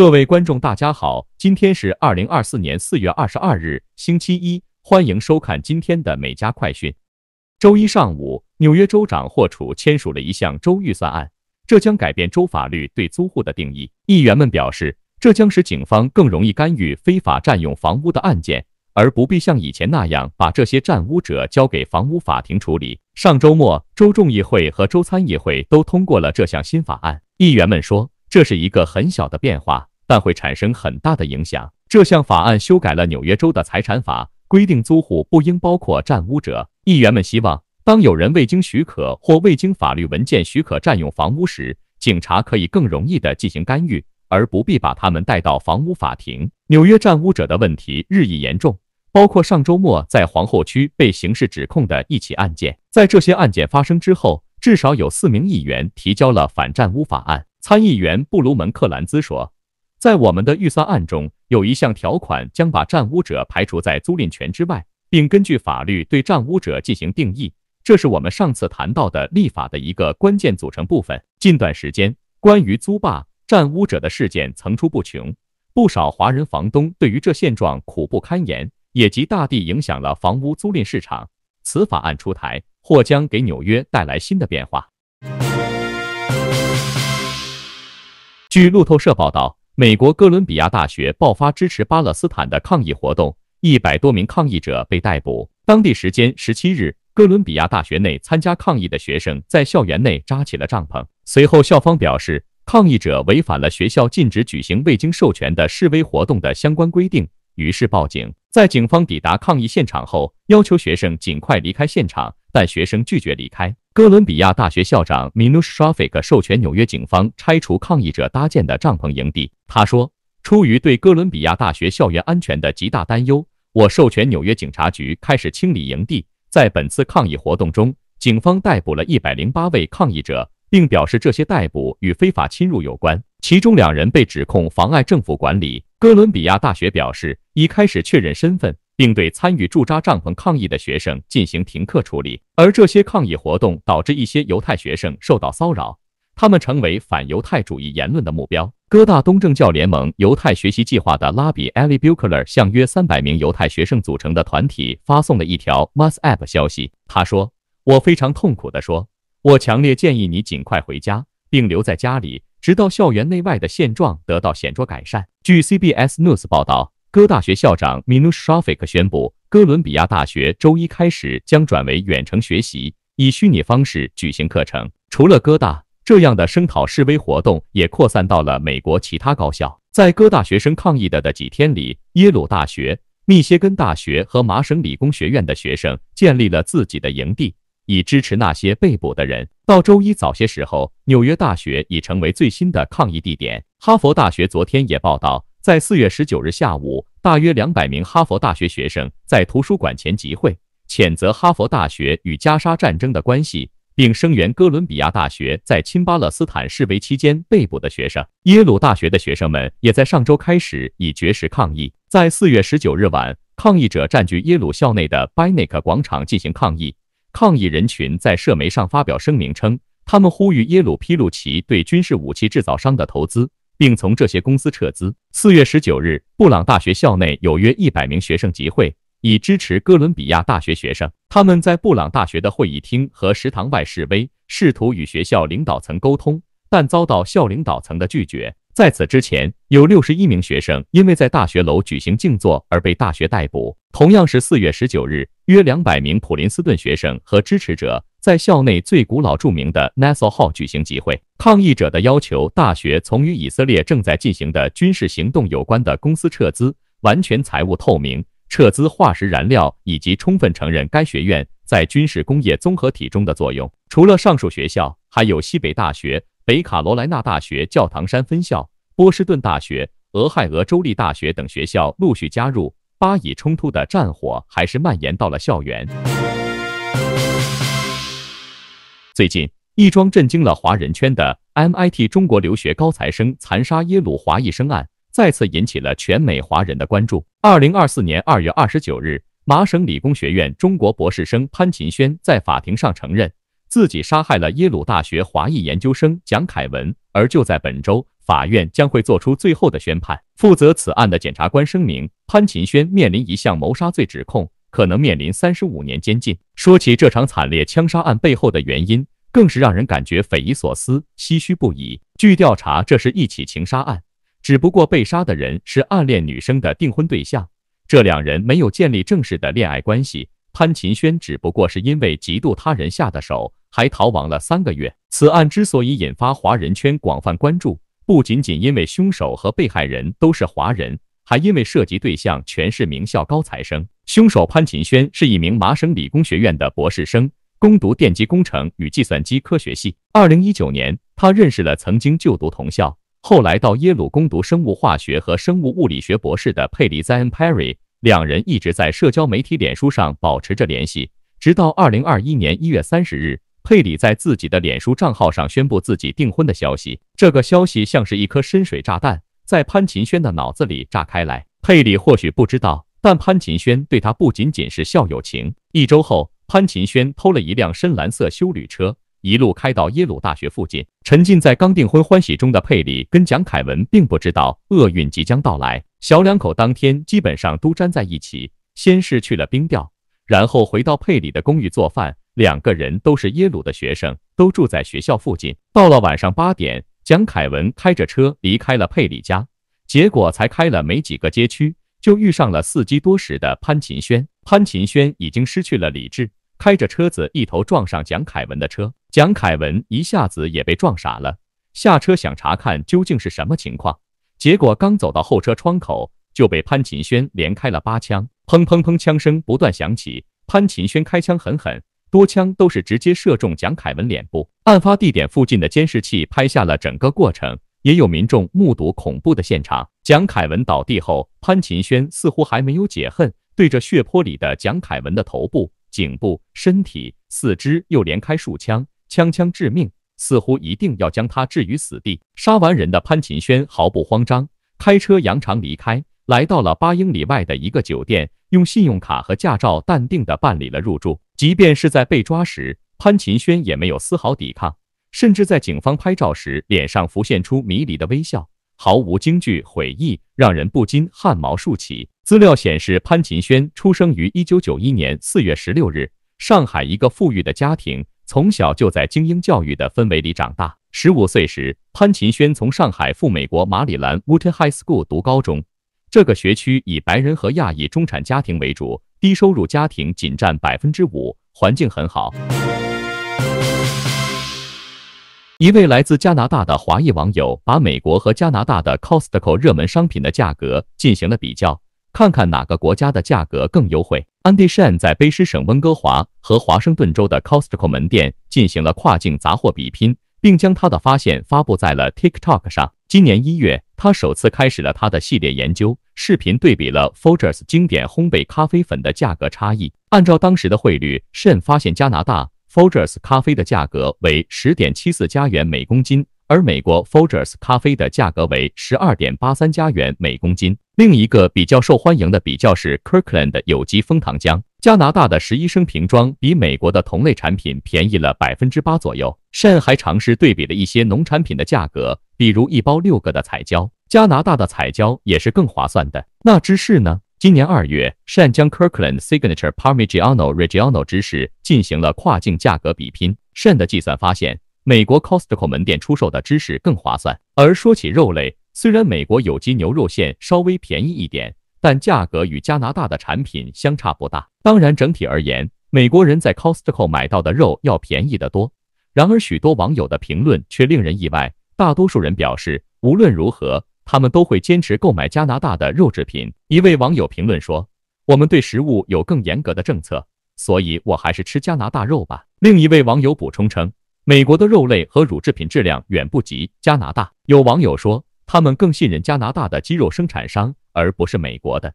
各位观众，大家好，今天是二零二四年四月二十二日，星期一，欢迎收看今天的美加快讯。周一上午，纽约州长霍楚签署了一项州预算案，这将改变州法律对租户的定义。议员们表示，这将使警方更容易干预非法占用房屋的案件，而不必像以前那样把这些占屋者交给房屋法庭处理。上周末，州众议会和州参议会都通过了这项新法案。议员们说，这是一个很小的变化。但会产生很大的影响。这项法案修改了纽约州的财产法，规定租户不应包括占屋者。议员们希望，当有人未经许可或未经法律文件许可占用房屋时，警察可以更容易地进行干预，而不必把他们带到房屋法庭。纽约占屋者的问题日益严重，包括上周末在皇后区被刑事指控的一起案件。在这些案件发生之后，至少有四名议员提交了反占屋法案。参议员布鲁门克兰兹说。在我们的预算案中，有一项条款将把占屋者排除在租赁权之外，并根据法律对占屋者进行定义。这是我们上次谈到的立法的一个关键组成部分。近段时间，关于租霸占屋者的事件层出不穷，不少华人房东对于这现状苦不堪言，也极大地影响了房屋租赁市场。此法案出台或将给纽约带来新的变化。据路透社报道。美国哥伦比亚大学爆发支持巴勒斯坦的抗议活动，一百多名抗议者被逮捕。当地时间十七日，哥伦比亚大学内参加抗议的学生在校园内扎起了帐篷。随后，校方表示，抗议者违反了学校禁止举行未经授权的示威活动的相关规定，于是报警。在警方抵达抗议现场后，要求学生尽快离开现场，但学生拒绝离开。哥伦比亚大学校长 m i n u s h t r a f i g 授权纽约警方拆除抗议者搭建的帐篷营地。他说：“出于对哥伦比亚大学校园安全的极大担忧，我授权纽约警察局开始清理营地。”在本次抗议活动中，警方逮捕了一百零八位抗议者，并表示这些逮捕与非法侵入有关。其中两人被指控妨碍政府管理。哥伦比亚大学表示已开始确认身份。并对参与驻扎帐篷抗议的学生进行停课处理，而这些抗议活动导致一些犹太学生受到骚扰，他们成为反犹太主义言论的目标。哥大东正教联盟犹太学习计划的拉比 Elie b u c l e r 向约三百名犹太学生组成的团体发送了一条 m a t s a p p 消息，他说：“我非常痛苦地说，我强烈建议你尽快回家，并留在家里，直到校园内外的现状得到显著改善。”据 CBS News 报道。哥大学校长 m i n u s h i a f i c 宣布，哥伦比亚大学周一开始将转为远程学习，以虚拟方式举行课程。除了哥大，这样的声讨示威活动也扩散到了美国其他高校。在哥大学生抗议的的几天里，耶鲁大学、密歇根大学和麻省理工学院的学生建立了自己的营地，以支持那些被捕的人。到周一早些时候，纽约大学已成为最新的抗议地点。哈佛大学昨天也报道。在四月十九日下午，大约两百名哈佛大学学生在图书馆前集会，谴责哈佛大学与加沙战争的关系，并声援哥伦比亚大学在亲巴勒斯坦示威期间被捕的学生。耶鲁大学的学生们也在上周开始以绝食抗议。在四月十九日晚，抗议者占据耶鲁校内的 b i n i c k 广场进行抗议。抗议人群在社媒上发表声明称，他们呼吁耶鲁披露其对军事武器制造商的投资。并从这些公司撤资。四月十九日，布朗大学校内有约一百名学生集会，以支持哥伦比亚大学学生。他们在布朗大学的会议厅和食堂外示威，试图与学校领导层沟通，但遭到校领导层的拒绝。在此之前，有六十一名学生因为在大学楼举行静坐而被大学逮捕。同样是四月十九日，约两百名普林斯顿学生和支持者在校内最古老著名的 Nassau Hall 举行集会，抗议者的要求：大学从与以色列正在进行的军事行动有关的公司撤资，完全财务透明，撤资化石燃料，以及充分承认该学院在军事工业综合体中的作用。除了上述学校，还有西北大学。北卡罗莱纳大学教堂山分校、波士顿大学、俄亥俄州立大学等学校陆续加入。巴以冲突的战火还是蔓延到了校园。最近，一桩震惊了华人圈的 MIT 中国留学高材生残杀耶鲁华裔生案，再次引起了全美华人的关注。二零二四年二月二十九日，麻省理工学院中国博士生潘勤轩在法庭上承认。自己杀害了耶鲁大学华裔研究生蒋凯文，而就在本周，法院将会做出最后的宣判。负责此案的检察官声明，潘勤轩面临一项谋杀罪指控，可能面临三十五年监禁。说起这场惨烈枪杀案背后的原因，更是让人感觉匪夷所思，唏嘘不已。据调查，这是一起情杀案，只不过被杀的人是暗恋女生的订婚对象，这两人没有建立正式的恋爱关系，潘勤轩只不过是因为嫉妒他人下的手。还逃亡了三个月。此案之所以引发华人圈广泛关注，不仅仅因为凶手和被害人都是华人，还因为涉及对象全是名校高材生。凶手潘勤轩是一名麻省理工学院的博士生，攻读电机工程与计算机科学系。二零一九年，他认识了曾经就读同校、后来到耶鲁攻读生物化学和生物物理学博士的佩里·塞恩·佩里，两人一直在社交媒体脸书上保持着联系，直到二零二一年一月三十日。佩里在自己的脸书账号上宣布自己订婚的消息，这个消息像是一颗深水炸弹，在潘琴轩的脑子里炸开来。佩里或许不知道，但潘琴轩对他不仅仅是校友情。一周后，潘琴轩偷了一辆深蓝色修旅车，一路开到耶鲁大学附近。沉浸在刚订婚欢喜中的佩里跟蒋凯文并不知道厄运即将到来。小两口当天基本上都粘在一起，先是去了冰钓，然后回到佩里的公寓做饭。两个人都是耶鲁的学生，都住在学校附近。到了晚上八点，蒋凯文开着车离开了佩里家，结果才开了没几个街区，就遇上了伺机多时的潘琴轩。潘琴轩已经失去了理智，开着车子一头撞上蒋凯文的车，蒋凯文一下子也被撞傻了，下车想查看究竟是什么情况，结果刚走到后车窗口，就被潘琴轩连开了八枪，砰砰砰，枪声不断响起，潘琴轩开枪狠狠。多枪都是直接射中蒋凯文脸部，案发地点附近的监视器拍下了整个过程，也有民众目睹恐怖的现场。蒋凯文倒地后，潘琴轩似乎还没有解恨，对着血泊里的蒋凯文的头部、颈部、身体、四肢又连开数枪，枪枪致命，似乎一定要将他置于死地。杀完人的潘琴轩毫不慌张，开车扬长离开，来到了八英里外的一个酒店，用信用卡和驾照淡定的办理了入住。即便是在被抓时，潘勤轩也没有丝毫抵抗，甚至在警方拍照时，脸上浮现出迷离的微笑，毫无惊惧悔意，让人不禁汗毛竖起。资料显示，潘勤轩出生于一九九一年四月十六日，上海一个富裕的家庭，从小就在精英教育的氛围里长大。十五岁时，潘勤轩从上海赴美国马里兰 w u o t e n High School 读高中，这个学区以白人和亚裔中产家庭为主。低收入家庭仅占百分之五，环境很好。一位来自加拿大的华裔网友把美国和加拿大的 Costco 热门商品的价格进行了比较，看看哪个国家的价格更优惠。Andy Shan 在卑诗省温哥华和华盛顿州的 Costco 门店进行了跨境杂货比拼，并将他的发现发布在了 TikTok 上。今年一月。他首次开始了他的系列研究视频，对比了 Folgers 经典烘焙咖啡粉的价格差异。按照当时的汇率甚发现加拿大 Folgers 咖啡的价格为十点七四加元每公斤，而美国 Folgers 咖啡的价格为十二点八三加元每公斤。另一个比较受欢迎的比较是 Kirkland 有机枫糖浆。加拿大的十一升瓶装比美国的同类产品便宜了百分之八左右。甚还尝试对比了一些农产品的价格，比如一包六个的彩椒，加拿大的彩椒也是更划算的。那芝士呢？今年二月，善将 Kirkland Signature Parmigiano Reggiano 芝士进行了跨境价格比拼。善的计算发现，美国 Costco 门店出售的芝士更划算。而说起肉类，虽然美国有机牛肉馅稍微便宜一点。但价格与加拿大的产品相差不大。当然，整体而言，美国人在 Costco 买到的肉要便宜得多。然而，许多网友的评论却令人意外。大多数人表示，无论如何，他们都会坚持购买加拿大的肉制品。一位网友评论说：“我们对食物有更严格的政策，所以我还是吃加拿大肉吧。”另一位网友补充称：“美国的肉类和乳制品质量远不及加拿大。”有网友说，他们更信任加拿大的鸡肉生产商。而不是美国的。